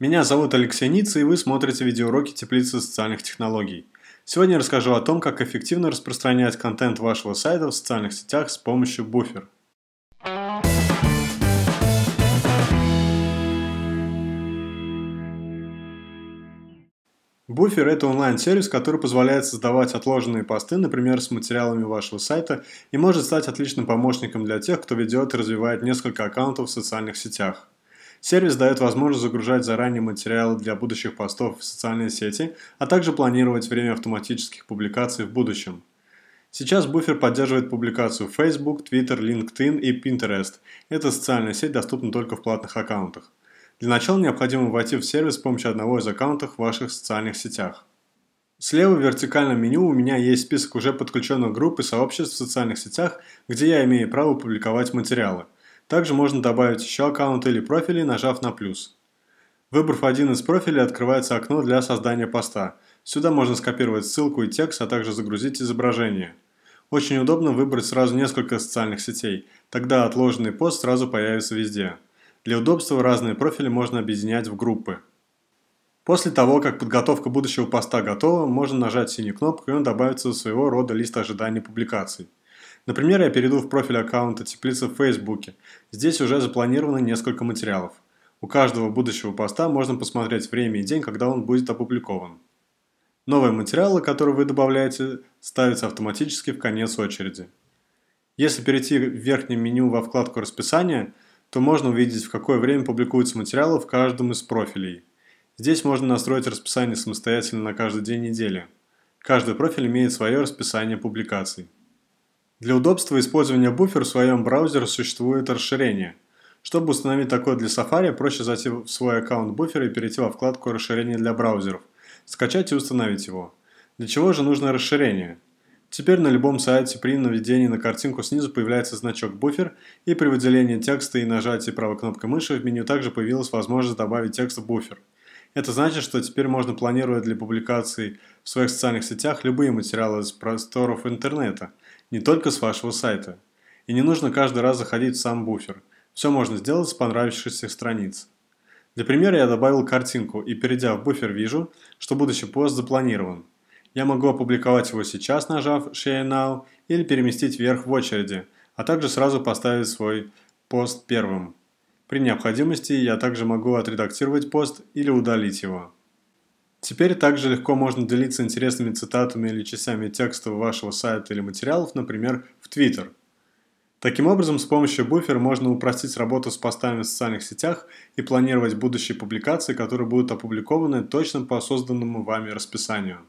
Меня зовут Алексей Ницца, и вы смотрите видеоуроки Теплицы социальных технологий. Сегодня я расскажу о том, как эффективно распространять контент вашего сайта в социальных сетях с помощью буфер. Буфер – это онлайн-сервис, который позволяет создавать отложенные посты, например, с материалами вашего сайта, и может стать отличным помощником для тех, кто ведет и развивает несколько аккаунтов в социальных сетях. Сервис дает возможность загружать заранее материалы для будущих постов в социальные сети, а также планировать время автоматических публикаций в будущем. Сейчас буфер поддерживает публикацию Facebook, Twitter, LinkedIn и Pinterest. Эта социальная сеть доступна только в платных аккаунтах. Для начала необходимо войти в сервис с помощью одного из аккаунтов в ваших социальных сетях. Слева в вертикальном меню у меня есть список уже подключенных групп и сообществ в социальных сетях, где я имею право публиковать материалы – также можно добавить еще аккаунты или профили, нажав на плюс. Выбрав один из профилей, открывается окно для создания поста. Сюда можно скопировать ссылку и текст, а также загрузить изображение. Очень удобно выбрать сразу несколько социальных сетей, тогда отложенный пост сразу появится везде. Для удобства разные профили можно объединять в группы. После того, как подготовка будущего поста готова, можно нажать синюю кнопку и он добавится в своего рода лист ожидания публикаций. Например, я перейду в профиль аккаунта «Теплица» в Фейсбуке. Здесь уже запланировано несколько материалов. У каждого будущего поста можно посмотреть время и день, когда он будет опубликован. Новые материалы, которые вы добавляете, ставятся автоматически в конец очереди. Если перейти в верхнее меню во вкладку «Расписание», то можно увидеть, в какое время публикуются материалы в каждом из профилей. Здесь можно настроить расписание самостоятельно на каждый день недели. Каждый профиль имеет свое расписание публикаций. Для удобства использования буфер в своем браузере существует расширение. Чтобы установить такое для Safari, проще зайти в свой аккаунт буфера и перейти во вкладку «Расширение для браузеров», скачать и установить его. Для чего же нужно расширение? Теперь на любом сайте при наведении на картинку снизу появляется значок «Буфер», и при выделении текста и нажатии правой кнопкой мыши в меню также появилась возможность добавить текст в буфер. Это значит, что теперь можно планировать для публикации в своих социальных сетях любые материалы из просторов интернета – не только с вашего сайта. И не нужно каждый раз заходить в сам буфер. Все можно сделать с понравившихся страниц. Для примера я добавил картинку и перейдя в буфер вижу, что будущий пост запланирован. Я могу опубликовать его сейчас, нажав Share Now, или переместить вверх в очереди, а также сразу поставить свой пост первым. При необходимости я также могу отредактировать пост или удалить его. Теперь также легко можно делиться интересными цитатами или частями текста вашего сайта или материалов, например, в Twitter. Таким образом, с помощью буфер можно упростить работу с постами в социальных сетях и планировать будущие публикации, которые будут опубликованы точно по созданному вами расписанию.